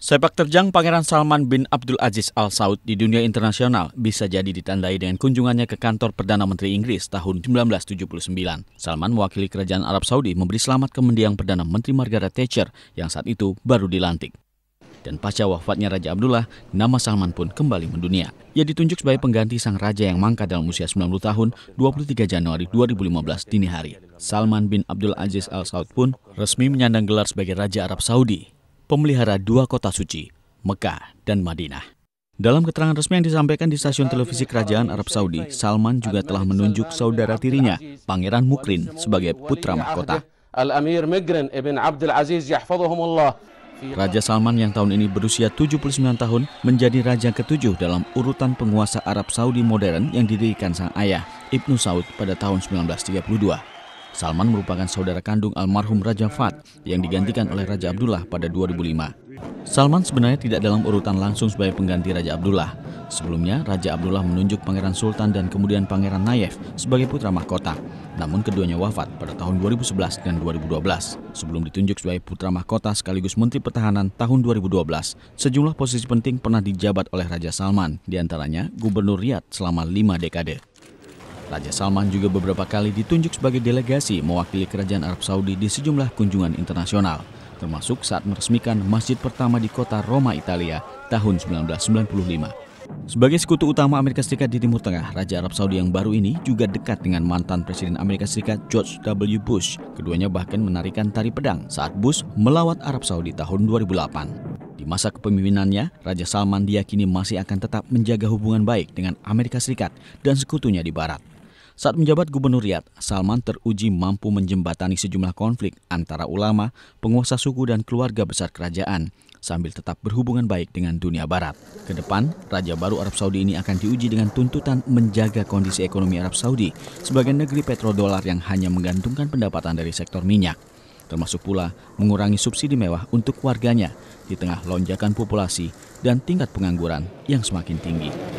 Sepak terjang Pangeran Salman bin Abdul Aziz Al Saud di dunia internasional bisa jadi ditandai dengan kunjungannya ke kantor Perdana Menteri Inggris tahun 1979. Salman mewakili kerajaan Arab Saudi memberi selamat ke mendiang Perdana Menteri Margaret Thatcher yang saat itu baru dilantik. Dan pasca wafatnya Raja Abdullah, nama Salman pun kembali mendunia. Ia ditunjuk sebagai pengganti sang raja yang mangkat dalam usia 90 tahun 23 Januari 2015 dini hari. Salman bin Abdul Aziz Al Saud pun resmi menyandang gelar sebagai Raja Arab Saudi pemelihara dua kota suci, Mekah dan Madinah. Dalam keterangan resmi yang disampaikan di stasiun televisi kerajaan Arab Saudi, Salman juga telah menunjuk saudara tirinya, Pangeran Mukrin, sebagai putra mahkota. Raja Salman yang tahun ini berusia 79 tahun menjadi raja ketujuh dalam urutan penguasa Arab Saudi modern yang didirikan sang ayah, Ibnu Saud pada tahun 1932. Salman merupakan saudara kandung almarhum Raja Fahd yang digantikan oleh Raja Abdullah pada 2005. Salman sebenarnya tidak dalam urutan langsung sebagai pengganti Raja Abdullah. Sebelumnya, Raja Abdullah menunjuk Pangeran Sultan dan kemudian Pangeran Nayef sebagai putra mahkota. Namun keduanya wafat pada tahun 2011 dan 2012. Sebelum ditunjuk sebagai putra mahkota sekaligus Menteri Pertahanan tahun 2012, sejumlah posisi penting pernah dijabat oleh Raja Salman, diantaranya Gubernur Riyadh selama lima dekade. Raja Salman juga beberapa kali ditunjuk sebagai delegasi mewakili kerajaan Arab Saudi di sejumlah kunjungan internasional, termasuk saat meresmikan masjid pertama di kota Roma, Italia tahun 1995. Sebagai sekutu utama Amerika Serikat di Timur Tengah, Raja Arab Saudi yang baru ini juga dekat dengan mantan Presiden Amerika Serikat George W. Bush. Keduanya bahkan menarikan tari pedang saat Bush melawat Arab Saudi tahun 2008. Di masa kepemimpinannya, Raja Salman diyakini masih akan tetap menjaga hubungan baik dengan Amerika Serikat dan sekutunya di Barat. Saat menjabat Gubernur Riyadh, Salman teruji mampu menjembatani sejumlah konflik antara ulama, penguasa suku, dan keluarga besar kerajaan, sambil tetap berhubungan baik dengan dunia barat. Kedepan, Raja Baru Arab Saudi ini akan diuji dengan tuntutan menjaga kondisi ekonomi Arab Saudi sebagai negeri petrodolar yang hanya menggantungkan pendapatan dari sektor minyak, termasuk pula mengurangi subsidi mewah untuk warganya di tengah lonjakan populasi dan tingkat pengangguran yang semakin tinggi.